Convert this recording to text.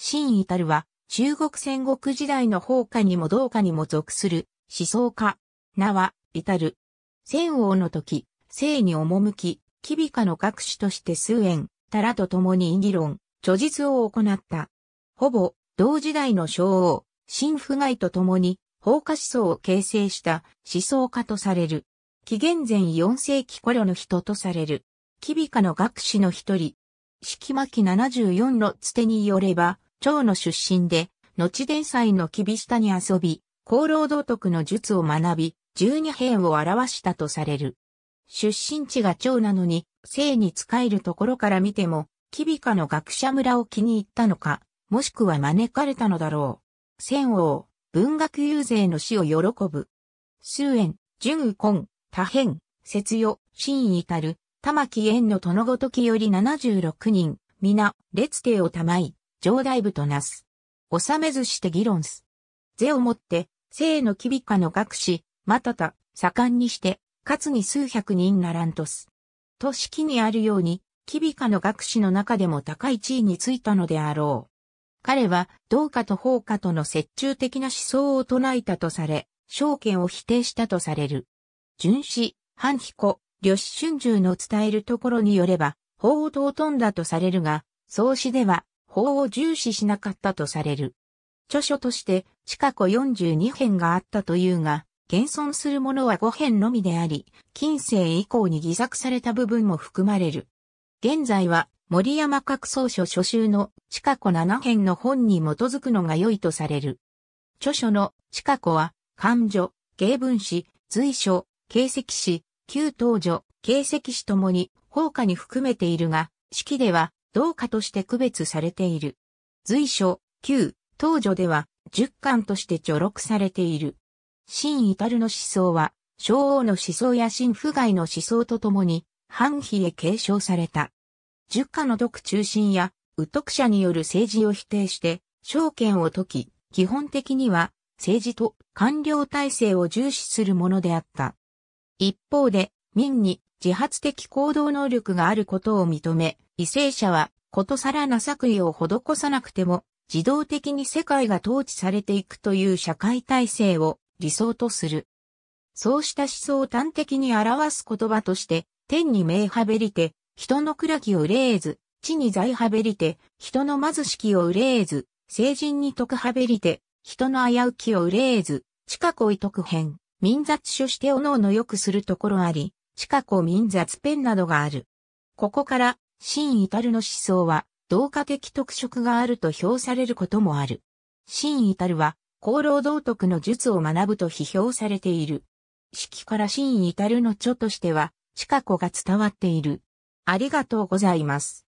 新至は、中国戦国時代の法家にも道家にも属する、思想家。名は、至る。戦王の時、生に赴き、キビカの学士として数円、たらと共に議論、著述を行った。ほぼ、同時代の昭王、新不外と共に、法家思想を形成した思想家とされる。紀元前4世紀頃の人とされる。キビカの学士の一人。式巻74のつてによれば、長の出身で、後伝祭の厳下に遊び、功労道徳の術を学び、十二兵を表したとされる。出身地が長なのに、生に仕えるところから見ても、キビカの学者村を気に入ったのか、もしくは招かれたのだろう。千王、文学遊勢の死を喜ぶ。数円、純右根、多変、節与、真至る、玉木縁の殿ごときより76人、皆、列帝をたまい。上大部となす。収めずして議論す。是をもって、生の機微化の学士、またた、盛んにして、かつに数百人ならんとす。と式にあるように、機微化の学士の中でも高い地位についたのであろう。彼は、道家と法家との折衷的な思想を唱えたとされ、証券を否定したとされる。巡視、半彦、呂子春秋の伝えるところによれば、法を尊んだとされるが、創始では、法を重視しなかったとされる。著書として、近く42編があったというが、現存するものは5編のみであり、近世以降に偽作された部分も含まれる。現在は、森山各総書書集の近く7編の本に基づくのが良いとされる。著書の近子は、漢序、芸文史、随所、形跡史、旧東序、形跡史ともに、放課に含めているが、式では、同科として区別されている。随所、旧、東女では、十巻として著録されている。新至るの思想は、昭王の思想や新不外の思想とともに、反比へ継承された。十家の読中心や、右徳者による政治を否定して、証券を解き、基本的には、政治と官僚体制を重視するものであった。一方で、民に自発的行動能力があることを認め、為政者は、ことさらな作為を施さなくても、自動的に世界が統治されていくという社会体制を理想とする。そうした思想を端的に表す言葉として、天に名はべりて、人の暗きを憂えず、地に在はべりて、人の貧しきを憂えず、聖人に徳はべりて、人の危うきを憂えず、近こい徳編、民雑書しておのおのよくするところあり、近こ民雑ペンなどがある。ここから、真至ルの思想は、同化的特色があると評されることもある。真至ルは、功労道徳の術を学ぶと批評されている。式から真至ルの著としては、近子が伝わっている。ありがとうございます。